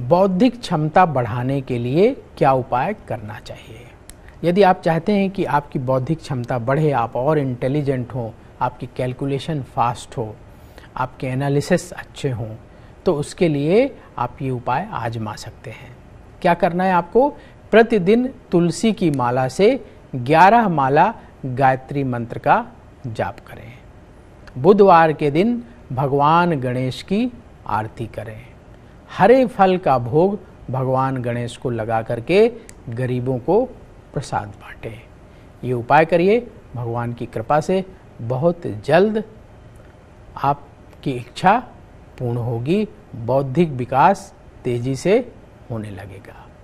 बौद्धिक क्षमता बढ़ाने के लिए क्या उपाय करना चाहिए यदि आप चाहते हैं कि आपकी बौद्धिक क्षमता बढ़े आप और इंटेलिजेंट हों आपकी कैलकुलेशन फास्ट हो आपके एनालिसिस अच्छे हों तो उसके लिए आप ये उपाय आजमा सकते हैं क्या करना है आपको प्रतिदिन तुलसी की माला से 11 माला गायत्री मंत्र का जाप करें बुधवार के दिन भगवान गणेश की आरती करें हरे फल का भोग भगवान गणेश को लगा करके गरीबों को प्रसाद बांटे ये उपाय करिए भगवान की कृपा से बहुत जल्द आपकी इच्छा पूर्ण होगी बौद्धिक विकास तेजी से होने लगेगा